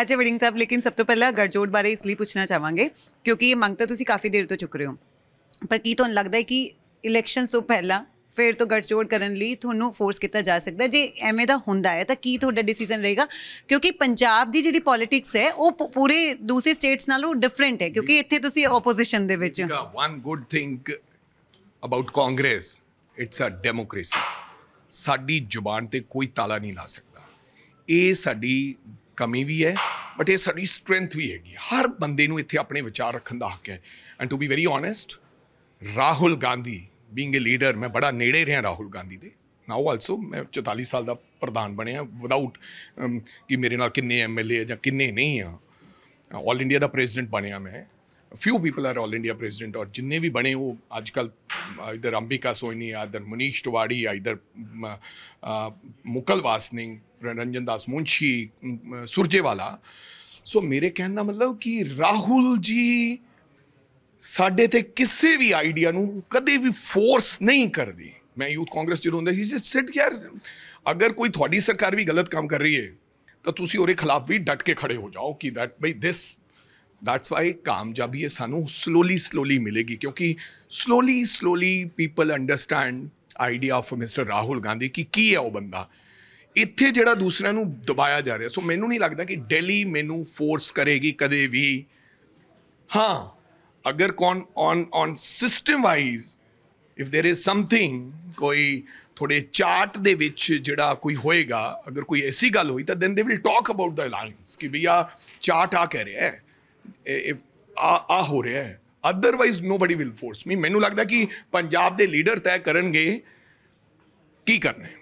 ਅੱਛਾ ਵੜਿੰਗ ਸਾਹਿਬ ਲੇਕਿਨ ਸਭ ਤੋਂ ਪਹਿਲਾਂ ਗੜਜੋੜ ਬਾਰੇ ਇਸ ਲਈ ਪੁੱਛਣਾ ਚਾਹਾਂਗੇ ਕਿਉਂਕਿ ਇਹ ਮੰਗ ਤਾਂ ਤੁਸੀਂ ਕਾਫੀ ਦੇਰ ਤੋਂ ਚੁੱਕ ਰਹੇ ਹੋ ਪਰ ਕੀ ਤੁਹਾਨੂੰ ਲੱਗਦਾ ਹੈ ਕਿ ਇਲੈਕਸ਼ਨਸ ਤੋਂ ਪਹਿਲਾਂ ਫਿਰ ਤੋਂ ਗੜਜੋੜ ਕਰਨ ਲਈ ਤੁਹਾਨੂੰ ਫੋਰਸ ਕੀਤਾ ਜਾ ਸਕਦਾ ਜੇ ਐਵੇਂ ਦਾ ਹੁੰਦਾ ਹੈ ਤਾਂ ਕੀ ਤੁਹਾਡਾ ਡਿਸੀਜਨ ਰਹੇਗਾ ਕਿਉਂਕਿ ਪੰਜਾਬ ਦੀ ਜਿਹੜੀ ਪੋਲਿਟਿਕਸ ਹੈ ਉਹ ਪੂਰੇ ਦੂਸਰੇ ਸਟੇਟਸ ਨਾਲੋਂ ਡਿਫਰੈਂਟ ਹੈ ਕਿਉਂਕਿ ਇੱਥੇ ਤੁਸੀਂ ਆਪੋਜੀਸ਼ਨ ਦੇ ਵਿੱਚ one good thing about Congress it's a democracy ਸਾਡੀ ਜ਼ੁਬਾਨ ਤੇ ਕੋਈ ਤਾਲਾ ਨਹੀਂ ਲਾ ਸਕਦਾ ਇਹ ਸਾਡੀ ਕਮੀ ਵੀ ਹੈ ਬਟ ਇਹ ਸਾਡੀ ਸਟਰੈਂਥ ਵੀ ਹੈਗੀ ਹਰ ਬੰਦੇ ਨੂੰ ਇੱਥੇ ਆਪਣੇ ਵਿਚਾਰ ਰੱਖਣ ਦਾ ਹੱਕ ਹੈ and to be very honest Rahul Gandhi being a leader ਮੈਂ ਬੜਾ ਨੇੜੇ ਰਿਹਾ ਰਾਹੁਲ ਗਾਂਧੀ ਦੇ ਨਾਓ ਆਲਸੋ ਮੈਂ 44 ਸਾਲ ਦਾ ਪ੍ਰਧਾਨ ਬਣਿਆ ਵਿਦਆਊਟ ਕਿ ਮੇਰੇ ਨਾਲ ਕਿੰਨੇ ਐਮਐਲਏ ਜਾਂ ਕਿੰਨੇ ਨਹੀਂ ਆ ਆਲ ਇੰਡੀਆ ਦਾ ਪ੍ਰੈਜ਼ੀਡੈਂਟ ਬਣਿਆ ਮੈਂ few people are all India president ਔਰ ਜਿੰਨੇ ਵੀ ਬਣੇ ਉਹ ਅੱਜ either Ambika Soini, either Manish Tiwari, either ਮੁਕਲ ਵਾਸਨਿੰਗ Ranjan Das Munshi, ਵਾਲਾ ਸੋ ਮੇਰੇ ਕਹਿਣ ਦਾ ਮਤਲਬ ਕਿ ਰਾਹੁਲ ਜੀ ਸਾਡੇ ਤੇ ਕਿਸੇ ਵੀ ਆਈਡੀਆ ਨੂੰ ਕਦੇ ਵੀ ਫੋਰਸ ਨਹੀਂ ਕਰਦੇ ਮੈਂ ਯੂਥ ਕਾਂਗਰਸ ਜਿਹੜਾ ਹੁੰਦਾ ਸੀ ਸਿੱਟ ਯਾਰ ਅਗਰ ਕੋਈ ਤੁਹਾਡੀ ਸਰਕਾਰ ਵੀ ਗਲਤ ਕੰਮ ਕਰ ਰਹੀ ਹੈ ਤਾਂ ਤੁਸੀਂ ਉਹਦੇ ਖਿਲਾਫ ਵੀ ਡਟ ਕੇ ਖੜੇ ਹੋ ਜਾਓ ਕਿ ਦੈਟ ਬਈ ਦਿਸ ਦੈਟਸ ਵਾਈ ਕਾਮਯਾਬੀ ਇਹ ਸਾਨੂੰ ਸਲੋਲੀ ਸਲੋਲੀ ਮਿਲੇਗੀ ਕਿਉਂਕਿ slowly slowly people understand idea of mister Rahul Gandhi ਕਿ ਕੀ ਹੈ ਉਹ ਬੰਦਾ ਇੱਥੇ ਜਿਹੜਾ ਦੂਸਰਿਆਂ ਨੂੰ ਦਬਾਇਆ ਜਾ ਰਿਹਾ ਸੋ ਮੈਨੂੰ ਨਹੀਂ ਲੱਗਦਾ ਕਿ ਦਿੱਲੀ ਮੈਨੂੰ ਫੋਰਸ ਕਰੇਗੀ ਕਦੇ ਵੀ ਹਾਂ ਅਗਰ ਕੋਨ on on system wise if there is something ਕੋਈ ਥੋੜੇ ਚਾਰਟ ਦੇ ਵਿੱਚ ਜਿਹੜਾ ਕੋਈ ਹੋਏਗਾ ਅਗਰ ਕੋਈ ਐਸੀ ਗੱਲ ਹੋਈ ਤਾਂ then they will talk about the alliance ਕਿ ਵੀ ਆ ਚਾਰਟ ਆ ਕਹਿ ਰਿਹਾ ਹੈ ਇਫ ਆ ਹੋ ਰਿਹਾ ਹੈ otherwise nobody will force me ਮੈਨੂੰ ਲੱਗਦਾ ਕਿ ਪੰਜਾਬ ਦੇ ਲੀਡਰ ਤੈਅ ਕਰਨਗੇ ਕੀ ਕਰਨਾ ਹੈ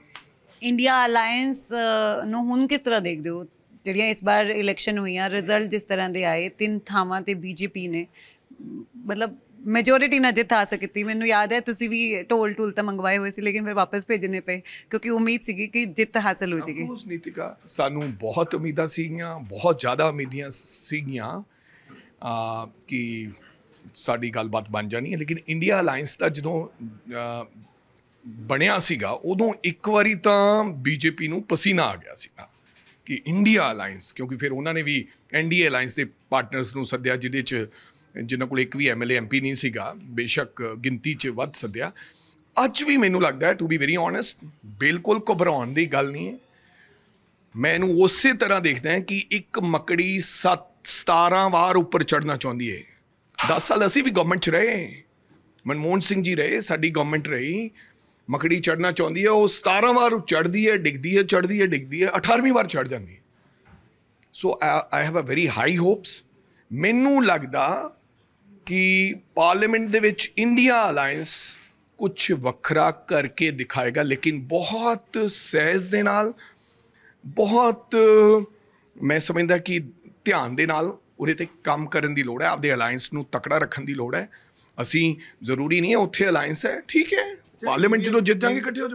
ਇੰਡੀਆ ਅਲਾਈਅੰਸ ਨੂੰ ਹੁਣ ਕਿਸ ਤਰ੍ਹਾਂ ਦੇਖਦੇ ਹੋ ਜਿਹੜੀਆਂ ਇਸ ਵਾਰ ਇਲੈਕਸ਼ਨ ਹੋਈਆਂ ਰਿਜ਼ਲਟ ਜਿਸ ਤਰ੍ਹਾਂ ਦੇ ਆਏ ਤਿੰਨ ਥਾਵਾਂ ਤੇ ਬੀਜੇਪੀ ਨੇ ਮਤਲਬ ਮੈਜੋਰਿਟੀ ਨਾ ਜਿੱਤ ਆ ਸਕੀਤੀ ਮੈਨੂੰ ਯਾਦ ਹੈ ਤੁਸੀਂ ਵੀ ਟੋਲ ਟੂਲ ਤਾਂ ਮੰਗਵਾਏ ਹੋਏ ਸੀ ਲੇਕਿਨ ਫਿਰ ਵਾਪਸ ਭੇਜਨੇ ਪਏ ਕਿਉਂਕਿ ਉਮੀਦ ਸੀਗੀ ਕਿ ਜਿੱਤ ਹਾਸਲ ਹੋ ਜੇਗੀ ਉਸ ਨੀਤਿਕਾ ਸਾਨੂੰ ਬਹੁਤ ਉਮੀਦਾਂ ਸੀਗੀਆਂ ਬਹੁਤ ਜ਼ਿਆਦਾ ਉਮੀਦਾਂ ਸੀਗੀਆਂ ਕਿ ਸਾਡੀ ਗੱਲਬਾਤ ਬਣ ਜਾਣੀ ਹੈ ਲੇਕਿਨ ਇੰਡੀਆ ਅਲਾਈਅੰਸ ਦਾ ਜਦੋਂ ਬਣਿਆ ਸੀਗਾ ਉਦੋਂ ਇੱਕ ਵਾਰੀ ਤਾਂ ਬੀਜੇਪੀ ਨੂੰ ਪਸੀਨਾ ਆ ਗਿਆ ਸੀਗਾ ਕਿ ਇੰਡੀਆ ਅਲਾਈਅੰਸ ਕਿਉਂਕਿ ਫਿਰ ਉਹਨਾਂ ਨੇ ਵੀ ਐਨਡੀਏ ਅਲਾਈਅੰਸ ਦੇ ਪਾਰਟਨਰਸ ਨੂੰ ਸੱਦਿਆ ਜਿਹਦੇ 'ਚ ਜਿਨ੍ਹਾਂ ਕੋਲ ਇੱਕ ਵੀ ਐਮਐਲਏ ਐਮਪੀ ਨਹੀਂ ਸੀਗਾ ਬੇਸ਼ੱਕ ਗਿਣਤੀ 'ਚ ਵੱਧ ਸੱਦਿਆ ਅੱਜ ਵੀ ਮੈਨੂੰ ਲੱਗਦਾ ਹੈ ਟੂ ਬੀ ਵੈਰੀ ਓਨੈਸਟ ਬਿਲਕੁਲ ਘਬਰਾਉਣ ਦੀ ਗੱਲ ਨਹੀਂ ਹੈ ਮੈਂ ਇਹਨੂੰ ਉਸੇ ਤਰ੍ਹਾਂ ਦੇਖਦਾ ਹਾਂ ਕਿ ਇੱਕ ਮੱਕੜੀ ਸੱਤ 17 ਵਾਰ ਉੱਪਰ ਚੜਨਾ ਚਾਹੁੰਦੀ ਏ 10 ਸਾਲ ਅਸੀਂ ਵੀ ਗਵਰਨਮੈਂਟ 'ਚ ਰਹੇ ਮਨਮੋਹਨ ਸਿੰਘ ਜੀ ਰਹੇ ਸਾਡੀ ਗਵਰਨਮੈਂਟ ਰਹੀ ਮਕੜੀ ਚੜਨਾ ਚਾਹੁੰਦੀ ਹੈ ਉਹ 17 ਵਾਰ ਚੜਦੀ ਹੈ ਡਿੱਗਦੀ ਹੈ ਚੜਦੀ ਹੈ ਡਿੱਗਦੀ ਹੈ 18ਵੀਂ ਵਾਰ ਚੜ ਜਾਂਦੀ so I have a very high hopes ਮੈਨੂੰ ਲੱਗਦਾ ਕਿ ਪਾਰਲੀਮੈਂਟ ਦੇ ਵਿੱਚ ਇੰਡੀਆ ਅਲਾਈਅੰਸ ਕੁਝ ਵੱਖਰਾ ਕਰਕੇ ਦਿਖਾਏਗਾ ਲੇਕਿਨ ਬਹੁਤ ਸਹਿਜ ਦੇ ਨਾਲ ਬਹੁਤ ਮੈਂ ਸਮਝਦਾ ਕਿ ਧਿਆਨ ਦੇ ਨਾਲ ਉਹਦੇ ਤੇ ਕੰਮ ਕਰਨ ਦੀ ਲੋੜ ਹੈ ਆਪਦੇ ਅਲਾਈਅੰਸ ਨੂੰ ਤਕੜਾ ਰੱਖਣ ਦੀ ਲੋੜ ਹੈ ਅਸੀਂ ਜ਼ਰੂਰੀ ਨਹੀਂ ਹੈ ਉੱਥੇ ਅਲਾਈਅੰਸ ਹੈ ਠੀਕ ਹੈ ਪਾਰਲੀਮੈਂਟ ਜਦੋਂ ਜਿੱਤ ਜਾਗੇ ਇਕੱਠੇ ਹੋ ਜਾਓ